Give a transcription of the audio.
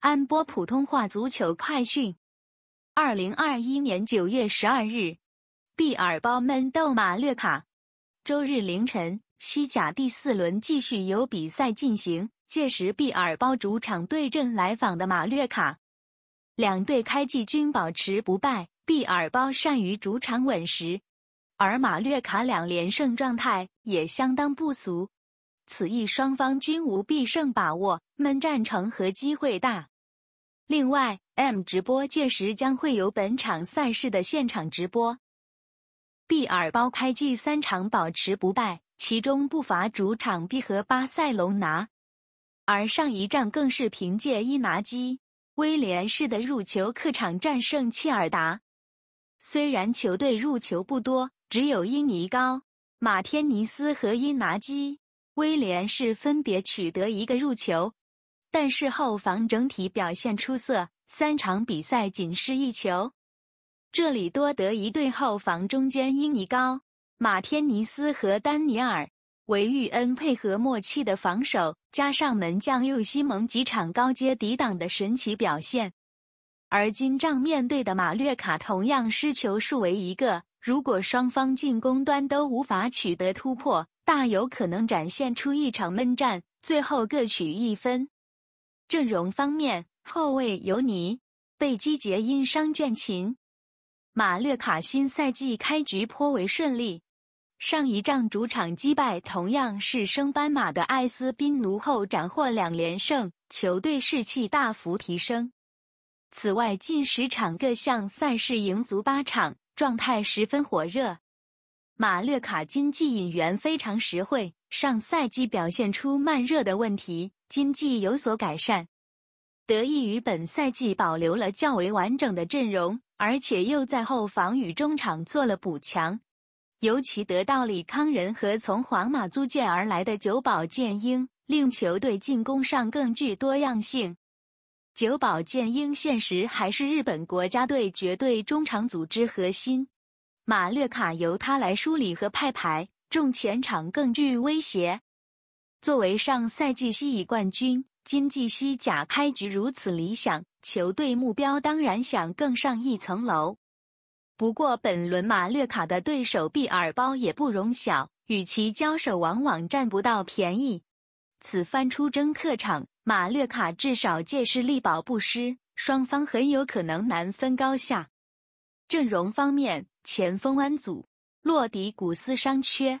安播普通话足球快讯：二零二一年九月十二日，毕尔包闷斗马略卡。周日凌晨，西甲第四轮继续有比赛进行，届时毕尔包主场对阵来访的马略卡。两队开季均保持不败，毕尔包善于主场稳实，而马略卡两连胜状态也相当不俗。此役双方均无必胜把握，闷战成和机会大。另外，M 直播届时将会有本场赛事的现场直播。毕尔包开季三场保持不败，其中不乏主场必和巴塞隆拿，而上一战更是凭借伊拿基·威廉士的入球客场战胜切尔达。虽然球队入球不多，只有伊尼高、马天尼斯和伊拿基·威廉士分别取得一个入球。但是后防整体表现出色，三场比赛仅失一球。这里多得一队后防中间，英尼高、马天尼斯和丹尼尔·维玉恩配合默契的防守，加上门将右西蒙几场高阶抵挡的神奇表现。而金帐面对的马略卡同样失球数为一个，如果双方进攻端都无法取得突破，大有可能展现出一场闷战，最后各取一分。阵容方面，后卫尤尼被基杰因伤倦勤。马略卡新赛季开局颇为顺利，上一仗主场击败同样是升班马的埃斯宾奴后斩获两连胜，球队士气大幅提升。此外，近十场各项赛事赢足八场，状态十分火热。马略卡经济引援非常实惠，上赛季表现出慢热的问题。经济有所改善，得益于本赛季保留了较为完整的阵容，而且又在后防与中场做了补强，尤其得到里康仁和从皇马租借而来的久保建英，令球队进攻上更具多样性。久保建英现实还是日本国家队绝对中场组织核心，马略卡由他来梳理和派牌，中前场更具威胁。作为上赛季西乙冠军，金季西甲开局如此理想，球队目标当然想更上一层楼。不过本轮马略卡的对手毕尔包也不容小，与其交手往往占不到便宜。此番出征客场，马略卡至少借势力保不失，双方很有可能难分高下。阵容方面，前锋安祖·洛迪古斯伤缺。